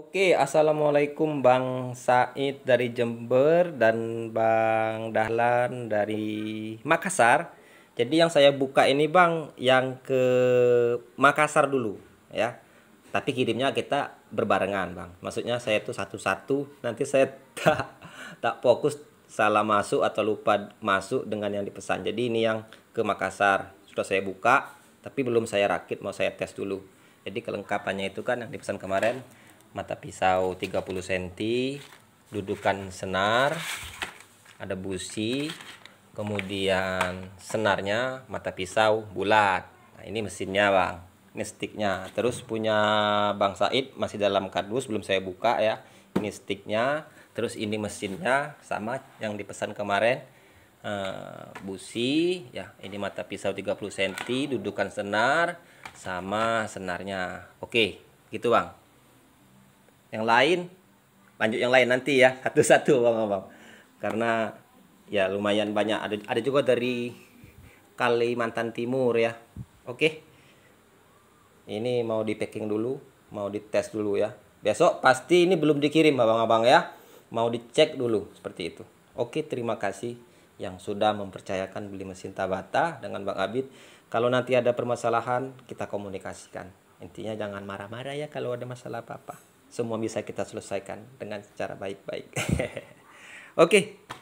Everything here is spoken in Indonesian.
Oke, assalamualaikum Bang Said dari Jember dan Bang Dahlan dari Makassar. Jadi yang saya buka ini Bang yang ke Makassar dulu ya. Tapi kirimnya kita berbarengan Bang. Maksudnya saya itu satu-satu nanti saya tak tak fokus salah masuk atau lupa masuk dengan yang dipesan. Jadi ini yang ke Makassar sudah saya buka tapi belum saya rakit mau saya tes dulu. Jadi kelengkapannya itu kan yang dipesan kemarin mata pisau 30 cm dudukan senar ada busi kemudian senarnya mata pisau bulat nah, ini mesinnya bang ini sticknya terus punya Bang Said masih dalam kardus belum saya buka ya ini sticknya terus ini mesinnya sama yang dipesan kemarin uh, busi ya ini mata pisau 30 cm dudukan senar sama senarnya oke gitu Bang yang lain lanjut yang lain nanti ya satu-satu bang-bang karena ya lumayan banyak ada ada juga dari Kalimantan Timur ya oke ini mau di packing dulu mau dites dulu ya besok pasti ini belum dikirim bang abang ya mau dicek dulu seperti itu oke terima kasih yang sudah mempercayakan beli mesin Tabata dengan Bang Abid kalau nanti ada permasalahan kita komunikasikan intinya jangan marah-marah ya kalau ada masalah apa-apa semua bisa kita selesaikan dengan secara baik-baik. Oke, okay.